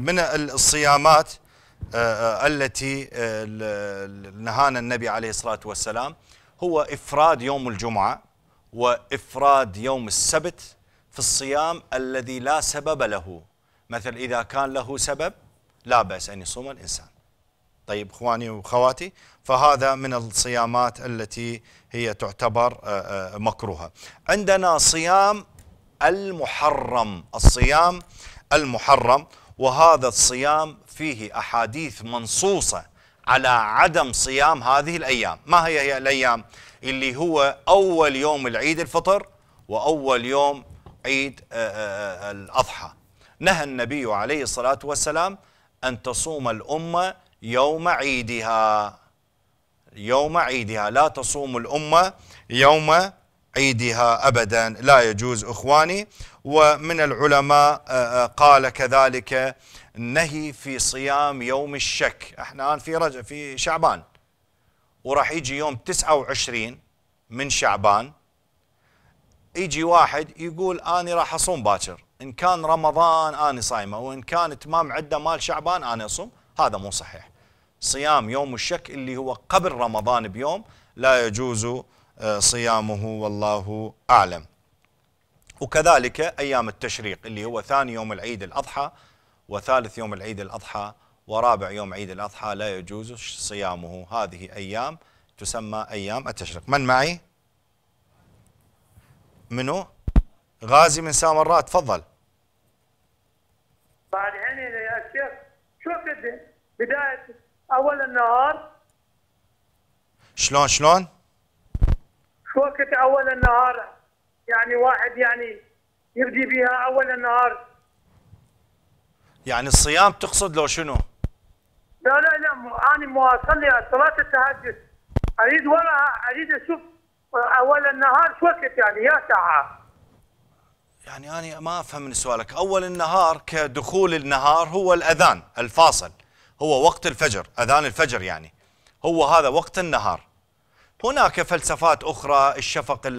من الصيامات آه، آه، التي آه، نهانا النبي عليه الصلاة والسلام هو إفراد يوم الجمعة وإفراد يوم السبت في الصيام الذي لا سبب له مثل إذا كان له سبب لا بأس أن يصوم الإنسان طيب إخواني وخواتي فهذا من الصيامات التي هي تعتبر مكروهة عندنا صيام المحرم الصيام المحرم وهذا الصيام فيه أحاديث منصوصة على عدم صيام هذه الأيام ما هي هي الأيام اللي هو أول يوم العيد الفطر وأول يوم عيد آه، آه، آه، الأضحى نهى النبي عليه الصلاة والسلام أن تصوم الأمة يوم عيدها يوم عيدها لا تصوم الأمة يوم عيدها أبدا لا يجوز إخواني ومن العلماء آه، آه، قال كذلك نهي في صيام يوم الشك احنا الآن في رجب في شعبان وراح يجي يوم 29 من شعبان يجي واحد يقول أنا راح أصوم باكر إن كان رمضان أنا صايمة وإن كان تمام عدة مال شعبان أنا أصوم هذا مو صحيح صيام يوم الشك اللي هو قبل رمضان بيوم لا يجوز آه، صيامه والله أعلم وكذلك أيام التشريق اللي هو ثاني يوم العيد الأضحى وثالث يوم العيد الأضحى ورابع يوم عيد الأضحى لا يجوز صيامه هذه أيام تسمى أيام التشريق من معي؟ منو؟ غازي من سامراء تفضل بعد هنا يا شيخ شو بدي بداية أول النهار شلون شلون؟ وقت اول النهار يعني واحد يعني يبدي بها اول النهار يعني الصيام تقصد لو شنو؟ لا لا لا انا اصلي صلاه التهجد اريد وراها اريد اشوف اول النهار شو وقت يعني يا ساعه يعني انا ما افهم من سؤالك اول النهار كدخول النهار هو الاذان الفاصل هو وقت الفجر اذان الفجر يعني هو هذا وقت النهار هناك فلسفات أخرى الشفق